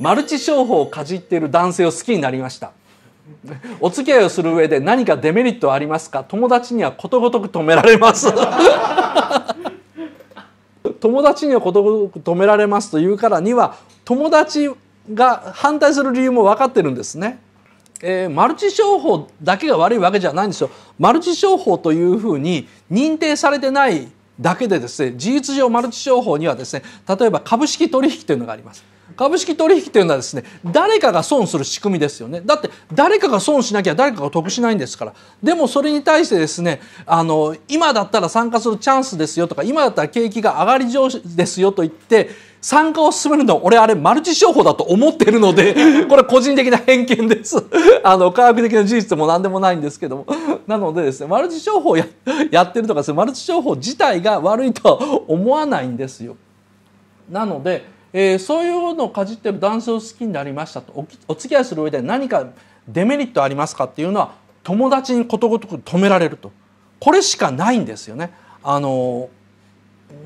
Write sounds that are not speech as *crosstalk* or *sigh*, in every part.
マルチ商法をかじっている男性を好きになりましたお付き合いをする上で何かデメリットはありますか友達にはことごとく止められます *laughs* 友達にはことごとく止められますというからには友達が反対する理由も分かってるんですね。えー、マルチ商法だけが悪いわけじゃないんですよ。マルチ商法というふうに認定されてないだけでですね事実上マルチ商法にはですね例えば株式取引というのがあります。株式取引というのはですね誰かが損する仕組みですよねだって誰かが損しなきゃ誰かが得しないんですからでもそれに対してですねあの今だったら参加するチャンスですよとか今だったら景気が上がり上ですよと言って参加を進めるのは俺あれマルチ商法だと思ってるので *laughs* これ個人的な偏見ですあの科学的な事実も何でもないんですけどもなのでですねマルチ商法ややってるとかです、ね、マルチ商法自体が悪いとは思わないんですよ。なのでえー、そういうのをかじってる男性を好きになりましたとおお付き合いする上で何かデメリットありますかっていうのは友達にことごとく止められるとこれしかないんですよね。あの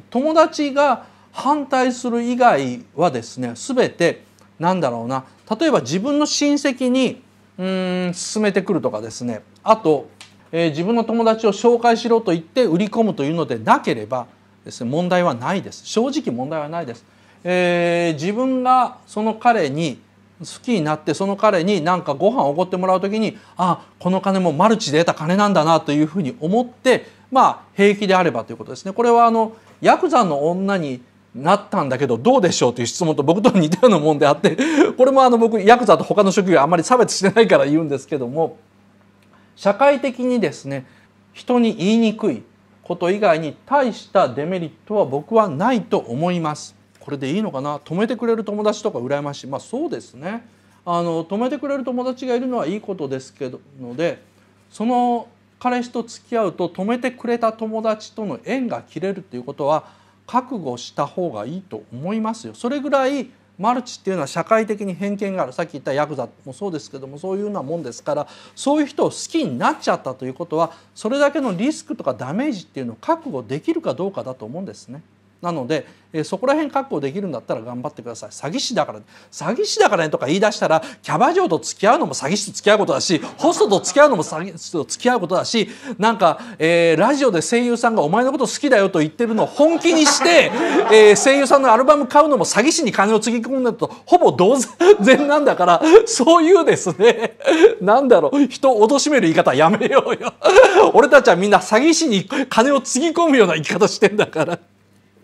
友達が反対する以外はですね全てなんだろうな例えば自分の親戚にうん進めてくるとかですねあと、えー、自分の友達を紹介しろと言って売り込むというのでなければですね問題はないです正直問題はないです。えー、自分がその彼に好きになってその彼に何かご飯をおごってもらう時にあこの金もマルチで得た金なんだなというふうに思って、まあ、平気であればということですね。これはあのヤクザの女になったんだけどどうでしょうという質問と僕と似たようなもんであって *laughs* これもあの僕ヤクザと他の職業あんまり差別してないから言うんですけども社会的にですね人に言いにくいこと以外に大したデメリットは僕はないと思います。これでいいのかな止めてくれる友達とか羨ましいまあそうですねあの止めてくれる友達がいるのはいいことですけどのでその彼氏と付き合うと止めてくれた友達との縁が切れるということは覚悟した方がいいと思いますよ。それぐらいマルチっていうのは社会的に偏見があるさっき言ったヤクザもそうですけどもそういうようなもんですからそういう人を好きになっちゃったということはそれだけのリスクとかダメージっていうのを覚悟できるかどうかだと思うんですね。なので、えそこら辺確保できるんだったら頑張ってください詐欺師だから詐欺師だからねとか言い出したらキャバ嬢と付き合うのも詐欺師と付き合うことだしホストと付き合うのも詐欺師と付き合うことだしなんか、えー、ラジオで声優さんがお前のこと好きだよと言ってるのを本気にして、*laughs* えー、声優さんのアルバム買うのも詐欺師に金をつぎ込んだとほぼ同然なんだからそういうですねなんだろう人を貶める言い方やめようよ俺たちはみんな詐欺師に金をつぎ込むような生き方してんだから。